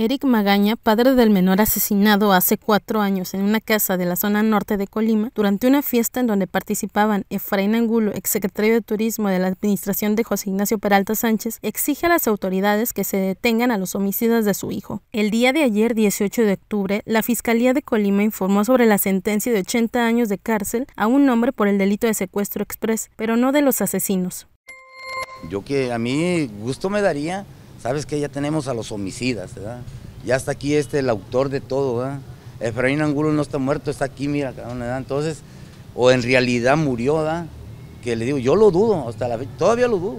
Eric Magaña, padre del menor asesinado hace cuatro años en una casa de la zona norte de Colima, durante una fiesta en donde participaban Efraín Angulo, exsecretario de Turismo de la administración de José Ignacio Peralta Sánchez, exige a las autoridades que se detengan a los homicidas de su hijo. El día de ayer, 18 de octubre, la Fiscalía de Colima informó sobre la sentencia de 80 años de cárcel a un hombre por el delito de secuestro express, pero no de los asesinos. Yo que a mí gusto me daría sabes que ya tenemos a los homicidas, ¿verdad? Ya está aquí este el autor de todo, ¿verdad? Efraín Angulo no está muerto, está aquí, mira, ¿verdad? Entonces, o en realidad murió, ¿verdad? Que le digo, yo lo dudo, hasta la todavía lo dudo.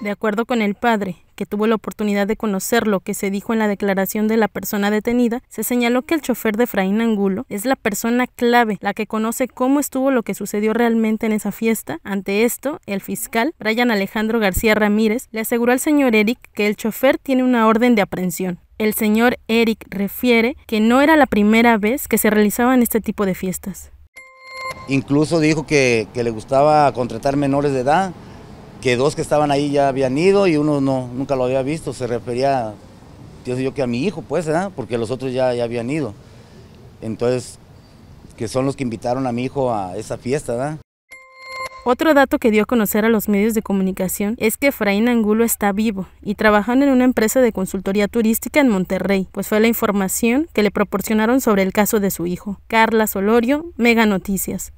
De acuerdo con el padre, que tuvo la oportunidad de conocer lo que se dijo en la declaración de la persona detenida, se señaló que el chofer de Fraín Angulo es la persona clave, la que conoce cómo estuvo lo que sucedió realmente en esa fiesta. Ante esto, el fiscal, Brian Alejandro García Ramírez, le aseguró al señor Eric que el chofer tiene una orden de aprehensión. El señor Eric refiere que no era la primera vez que se realizaban este tipo de fiestas. Incluso dijo que, que le gustaba contratar menores de edad que dos que estaban ahí ya habían ido y uno no, nunca lo había visto, se refería, yo yo que a mi hijo, pues, porque los otros ya, ya habían ido. Entonces, que son los que invitaron a mi hijo a esa fiesta, ¿verdad? Otro dato que dio a conocer a los medios de comunicación es que Efraín Angulo está vivo y trabajando en una empresa de consultoría turística en Monterrey, pues fue la información que le proporcionaron sobre el caso de su hijo. Carla Solorio, Mega Noticias.